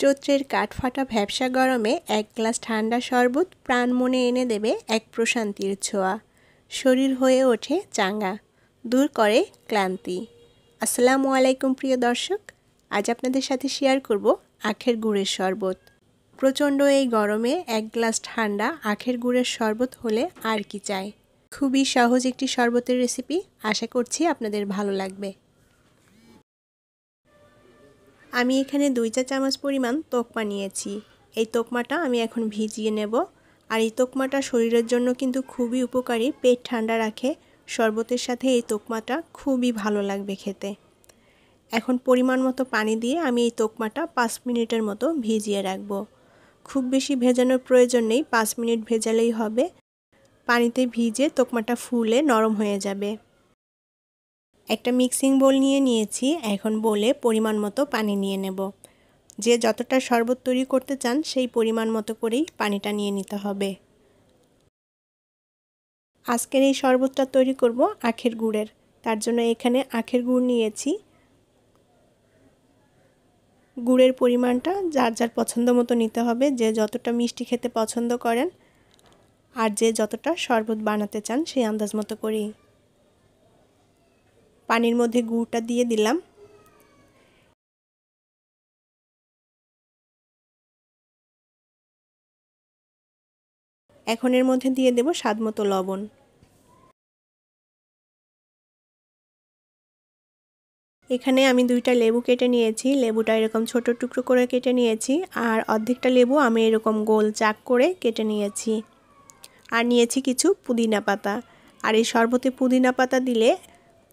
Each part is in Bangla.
চৈত্রের কাঠফাটা ভ্যাবসা গরমে এক গ্লাস ঠান্ডা শরবত প্রাণ মনে এনে দেবে এক প্রশান্তির ছোঁয়া শরীর হয়ে ওঠে চাঙ্গা দূর করে ক্লান্তি আসসালামু আলাইকুম প্রিয় দর্শক আজ আপনাদের সাথে শেয়ার করব আখের গুড়ের শরবত প্রচণ্ড এই গরমে এক গ্লাস ঠান্ডা আখের গুড়ের শরবত হলে আর কি চাই খুবই সহজ একটি শরবতের রেসিপি আশা করছি আপনাদের ভালো লাগবে আমি এখানে দুই চা চামচ পরিমাণ তোকমা নিয়েছি এই তোকমাটা আমি এখন ভিজিয়ে নেব আর এই তোকমাটা শরীরের জন্য কিন্তু খুবই উপকারী পেট ঠান্ডা রাখে শরবতের সাথে এই তোকমাটা খুবই ভালো লাগবে খেতে এখন পরিমাণ মতো পানি দিয়ে আমি এই তোকমাটা পাঁচ মিনিটের মতো ভিজিয়ে রাখব খুব বেশি ভেজানোর প্রয়োজন নেই পাঁচ মিনিট ভেজালেই হবে পানিতে ভিজে তোকমাটা ফুলে নরম হয়ে যাবে একটা মিক্সিং বোল নিয়ে নিয়েছি এখন বলে পরিমাণ মতো পানি নিয়ে নেব যে যতটা শরবত তৈরি করতে চান সেই পরিমাণ মতো করেই পানিটা নিয়ে নিতে হবে আজকের এই শরবতটা তৈরি করব আখের গুড়ের তার জন্য এখানে আখের গুড় নিয়েছি গুড়ের পরিমাণটা যার যার পছন্দ মতো নিতে হবে যে যতটা মিষ্টি খেতে পছন্দ করেন আর যে যতটা শরবত বানাতে চান সেই আন্দাজ মতো করেই পানির মধ্যে গুড়টা দিয়ে দিলাম এখন এর মধ্যে দিয়ে দেব স্বাদ মতো লবণ এখানে আমি দুইটা লেবু কেটে নিয়েছি লেবুটা এরকম ছোট টুকরো করে কেটে নিয়েছি আর অর্ধেকটা লেবু আমি এরকম গোল চাক করে কেটে নিয়েছি আর নিয়েছি কিছু পুদিনা পাতা আর এই শরবতে পুদিনা পাতা দিলে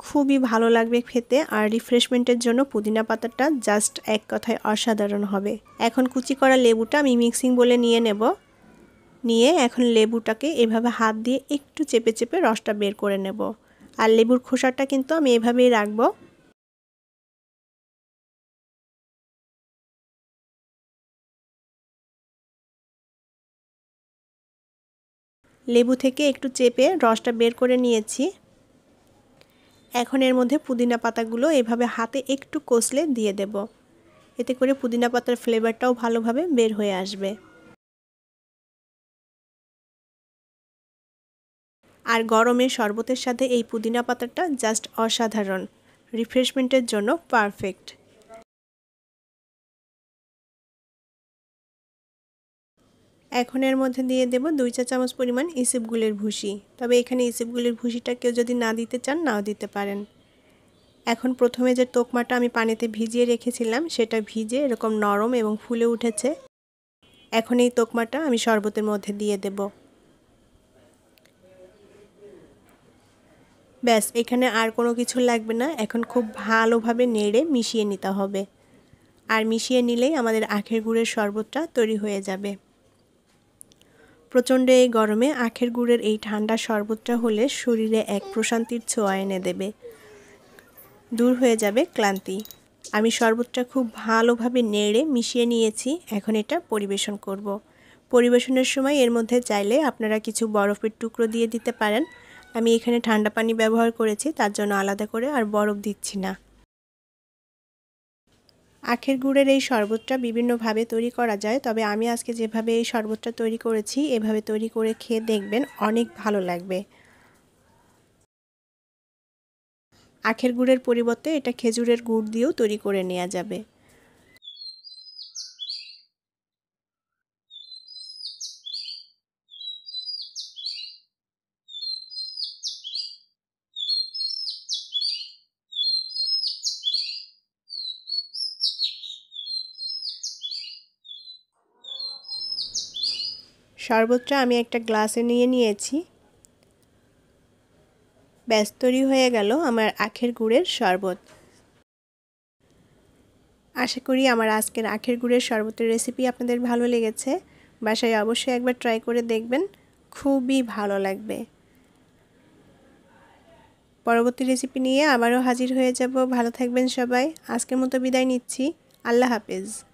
খুবই ভালো লাগবে খেতে আর রিফ্রেশমেন্টের জন্য পুদিনা পাতাটা জাস্ট এক কথায় অসাধারণ হবে এখন কুচি করা লেবুটা আমি মিক্সিং বলে নিয়ে নেব নিয়ে এখন লেবুটাকে এভাবে হাত দিয়ে একটু চেপে চেপে রসটা বের করে নেব আর লেবুর খোসাটা কিন্তু আমি এভাবেই রাখবো লেবু থেকে একটু চেপে রসটা বের করে নিয়েছি এখন এর মধ্যে পুদিনা পাতাগুলো এভাবে হাতে একটু কষলে দিয়ে দেব এতে করে পুদিনা পাতার ফ্লেভারটাও ভালোভাবে বের হয়ে আসবে আর গরমে শরবতের সাথে এই পুদিনা পাতাটা জাস্ট অসাধারণ রিফ্রেশমেন্টের জন্য পারফেক্ট এখন এর মধ্যে দিয়ে দেব দুই চা চামচ পরিমাণ ইসিপগুলির ভুসি তবে এখানে ইসিপগুলির ভুসিটা কেউ যদি না দিতে চান নাও দিতে পারেন এখন প্রথমে যে তোকমাটা আমি পানিতে ভিজিয়ে রেখেছিলাম সেটা ভিজে এরকম নরম এবং ফুলে উঠেছে এখন এই তোকমাটা আমি শরবতের মধ্যে দিয়ে দেব ব্যাস এখানে আর কোনো কিছু লাগবে না এখন খুব ভালোভাবে নেড়ে মিশিয়ে নিতে হবে আর মিশিয়ে নিলেই আমাদের আখের গুড়ের শরবতটা তৈরি হয়ে যাবে প্রচণ্ড এই গরমে আখের গুড়ের এই ঠান্ডা শরবতটা হলে শরীরে এক প্রশান্তির ছোঁয়া এনে দেবে দূর হয়ে যাবে ক্লান্তি আমি শরবতটা খুব ভালোভাবে নেড়ে মিশিয়ে নিয়েছি এখন এটা পরিবেশন করব। পরিবেশনের সময় এর মধ্যে চাইলে আপনারা কিছু বরফের টুকরো দিয়ে দিতে পারেন আমি এখানে ঠান্ডা পানি ব্যবহার করেছি তার জন্য আলাদা করে আর বরফ দিচ্ছি না আখের গুড়ের এই শরবতটা বিভিন্নভাবে তৈরি করা যায় তবে আমি আজকে যেভাবে এই শরবতটা তৈরি করেছি এভাবে তৈরি করে খেয়ে দেখবেন অনেক ভালো লাগবে আখের গুড়ের পরিবর্তে এটা খেজুরের গুড় দিয়েও তৈরি করে নেওয়া যাবে শরবতটা আমি একটা গ্লাসে নিয়ে নিয়েছি ব্যস্তরি হয়ে গেল আমার আখের গুড়ের শরবত আশা করি আমার আজকের আখের গুড়ের শরবতের রেসিপি আপনাদের ভালো লেগেছে বাসায় অবশ্যই একবার ট্রাই করে দেখবেন খুবই ভালো লাগবে পরবর্তী রেসিপি নিয়ে আবারও হাজির হয়ে যাব ভালো থাকবেন সবাই আজকের মতো বিদায় নিচ্ছি আল্লাহ হাফেজ